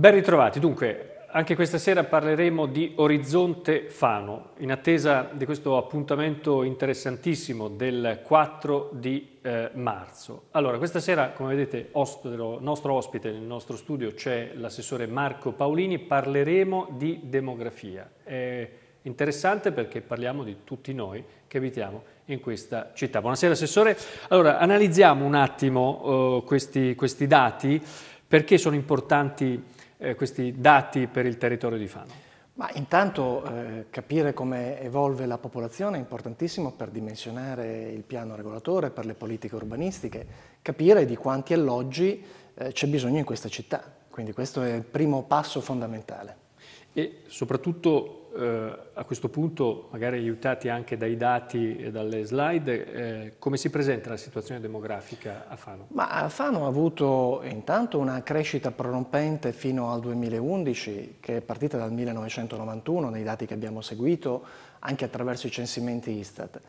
Ben ritrovati, dunque anche questa sera parleremo di Orizzonte Fano in attesa di questo appuntamento interessantissimo del 4 di eh, marzo. Allora questa sera come vedete ospite, nostro ospite nel nostro studio c'è l'assessore Marco Paolini, parleremo di demografia. È interessante perché parliamo di tutti noi che abitiamo in questa città. Buonasera assessore, allora analizziamo un attimo eh, questi, questi dati perché sono importanti eh, questi dati per il territorio di Fano? Ma intanto eh, capire come evolve la popolazione è importantissimo per dimensionare il piano regolatore, per le politiche urbanistiche, capire di quanti alloggi eh, c'è bisogno in questa città. Quindi questo è il primo passo fondamentale. E soprattutto eh, a questo punto, magari aiutati anche dai dati e dalle slide, eh, come si presenta la situazione demografica a Fano? Ma Fano ha avuto intanto una crescita prorompente fino al 2011, che è partita dal 1991, nei dati che abbiamo seguito, anche attraverso i censimenti Istat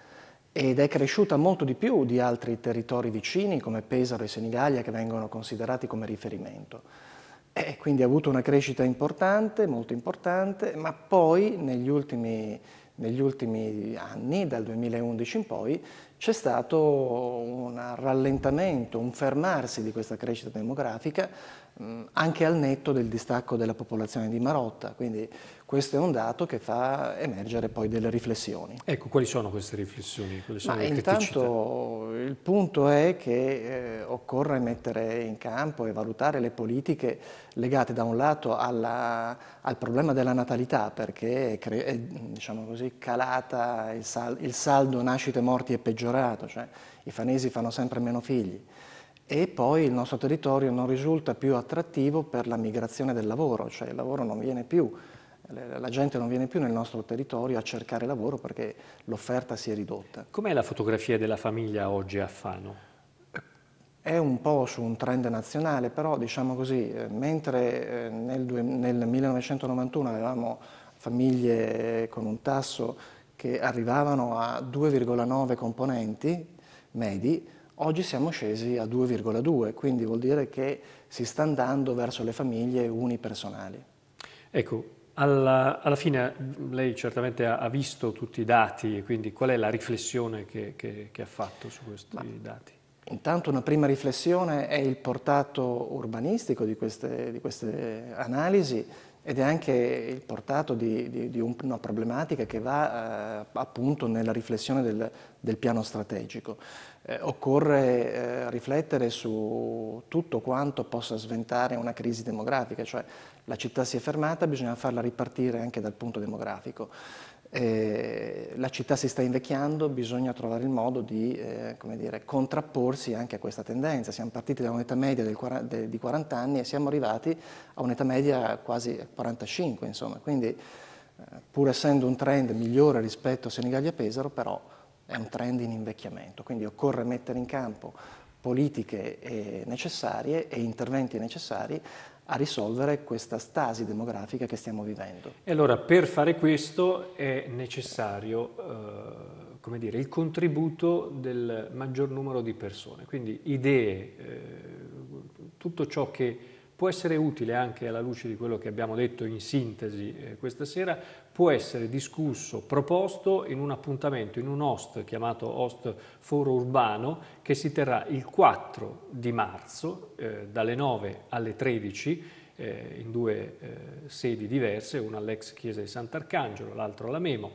ed è cresciuta molto di più di altri territori vicini come Pesaro e Senigallia che vengono considerati come riferimento. E eh, quindi ha avuto una crescita importante, molto importante, ma poi negli ultimi, negli ultimi anni, dal 2011 in poi, c'è stato un rallentamento, un fermarsi di questa crescita demografica anche al netto del distacco della popolazione di Marotta, quindi questo è un dato che fa emergere poi delle riflessioni. Ecco, quali sono queste riflessioni? Quali Sono Ma intanto il punto è che eh, occorre mettere in campo e valutare le politiche legate da un lato alla, al problema della natalità, perché è, è diciamo così, calata il, sal, il saldo nascite, morti e peggiorato peggiorato, cioè i fanesi fanno sempre meno figli e poi il nostro territorio non risulta più attrattivo per la migrazione del lavoro, cioè il lavoro non viene più, la gente non viene più nel nostro territorio a cercare lavoro perché l'offerta si è ridotta. Com'è la fotografia della famiglia oggi a Fano? È un po' su un trend nazionale, però diciamo così, eh, mentre eh, nel, nel 1991 avevamo famiglie con un tasso che arrivavano a 2,9 componenti medi, oggi siamo scesi a 2,2, quindi vuol dire che si sta andando verso le famiglie unipersonali. Ecco, alla, alla fine lei certamente ha, ha, visto tutti i dati, quindi qual è la riflessione che, che, che ha fatto su questi Ma, dati? Intanto una prima riflessione è il portato urbanistico di queste, di queste analisi, ed è anche il portato di, di, di una problematica che va eh, appunto nella riflessione del, del piano strategico. Eh, occorre eh, riflettere su tutto quanto possa sventare una crisi demografica, cioè la città si è fermata, bisogna farla ripartire anche dal punto demografico. Eh, la città si sta invecchiando, bisogna trovare il modo di eh, dire, contrapporsi anche a questa tendenza. Siamo partiti da un'età media de, di 40 anni e siamo arrivati a un'età media quasi 45, insomma. Quindi, eh, pur essendo un trend migliore rispetto a Senigallia-Pesaro, però è un trend in invecchiamento. Quindi occorre mettere in campo politiche eh, necessarie e interventi necessari a risolvere questa stasi demografica che stiamo vivendo. E allora per fare questo è necessario eh, come dire, il contributo del maggior numero di persone, quindi idee, eh, tutto ciò che può essere utile anche alla luce di quello che abbiamo detto in sintesi eh, questa sera, può essere discusso, proposto in un appuntamento, in un host chiamato Host Foro Urbano che si terrà il 4 di marzo eh, dalle 9 alle 13 eh, in due eh, sedi diverse, una all'ex chiesa di Sant'Arcangelo, l'altra alla Memo.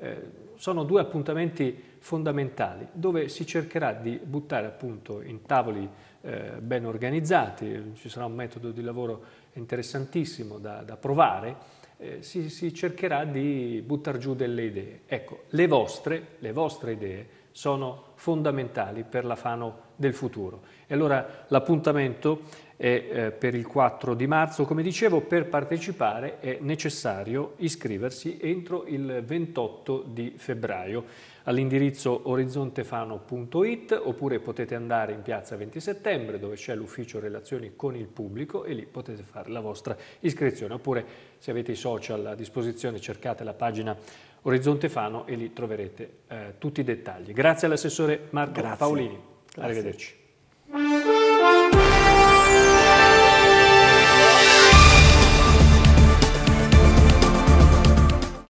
Eh, sono due appuntamenti fondamentali dove si cercherà di buttare appunto in tavoli eh, ben organizzati, ci sarà un metodo di lavoro interessantissimo da, da provare, eh, si, si, cercherà di buttare giù delle idee. Ecco, le vostre, le vostre idee sono fondamentali per la Fano del futuro. E allora l'appuntamento è eh, per il 4 di marzo. Come dicevo, per partecipare è necessario iscriversi entro il 28 di febbraio all'indirizzo orizzontefano.it oppure potete andare in piazza 20 settembre dove c'è l'ufficio relazioni con il pubblico e lì potete fare la vostra iscrizione oppure se avete i social a disposizione cercate la pagina Orizzonte Fano e lì troverete eh, tutti i dettagli. Grazie all'assessore Marco Grazie. Paolini. Grazie. Arrivederci.